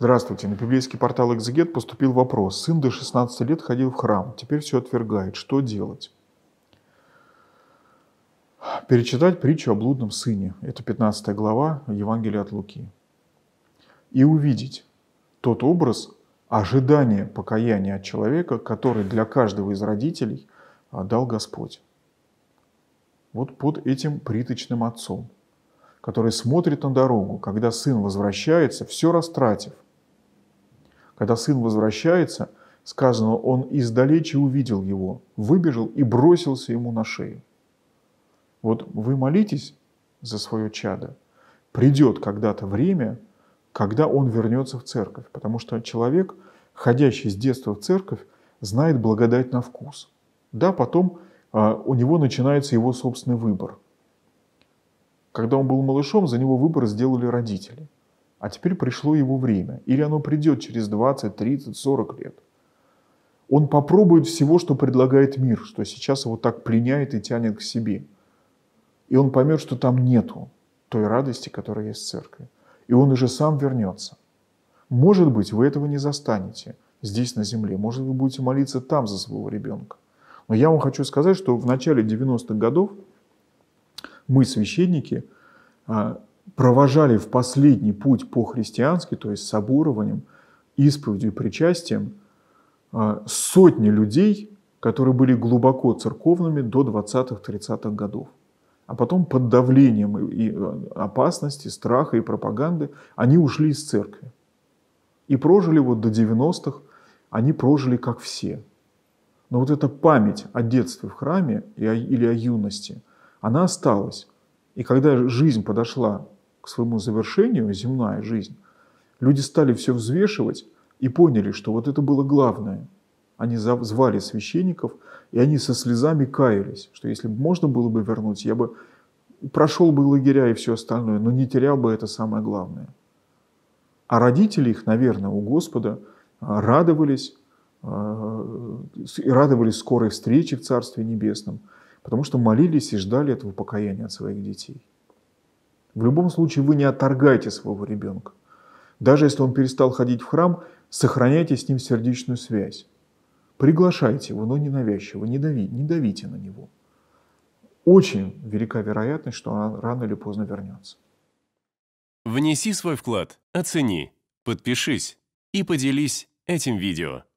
Здравствуйте. На библейский портал «Экзегет» поступил вопрос. Сын до 16 лет ходил в храм, теперь все отвергает. Что делать? Перечитать притчу о блудном сыне. Это 15 глава Евангелия от Луки. И увидеть тот образ ожидания покаяния от человека, который для каждого из родителей а, дал Господь. Вот под этим приточным отцом – который смотрит на дорогу, когда сын возвращается, все растратив – когда сын возвращается, сказано, он издалече увидел его, выбежал и бросился ему на шею. Вот вы молитесь за свое чадо. Придет когда-то время, когда он вернется в церковь, потому что человек, ходящий с детства в церковь, знает благодать на вкус. Да, потом а, у него начинается его собственный выбор. Когда он был малышом, за него выбор сделали родители – а теперь пришло его время, или оно придет через 20, 30, 40 лет. Он попробует всего, что предлагает мир, что сейчас его так пленяет и тянет к себе. И он поймет, что там нету той радости, которая есть в церкви. И он уже сам вернется. Может быть, вы этого не застанете здесь, на земле. Может, вы будете молиться там за своего ребенка. Но я вам хочу сказать, что в начале 90-х годов мы, священники, а, провожали в последний путь по-христиански, то есть с обурованием, исповедью и причастием, а, сотни людей, которые были глубоко церковными до 20-30-х годов. А потом под давлением и а, опасности, страха и пропаганды они ушли из церкви. И прожили вот до 90-х, они прожили как все. Но вот эта память о детстве в храме или о юности, она осталась. И когда жизнь подошла своему завершению, земная жизнь, люди стали все взвешивать и поняли, что вот это было главное. Они звали священников, и они со слезами каялись, что если бы можно было бы вернуть, я бы прошел бы лагеря и все остальное, но не терял бы это самое главное. А родители их, наверное, у Господа а, радовались, а, и радовались скорой встрече в Царстве Небесном, потому что молились и ждали этого покаяния от своих детей. В любом случае вы не отторгайте своего ребенка. Даже если он перестал ходить в храм, сохраняйте с ним сердечную связь. Приглашайте его, но не навязчиво, не, дави, не давите на него. Очень велика вероятность, что он рано или поздно вернется. Внеси свой вклад, оцени, подпишись и поделись этим видео.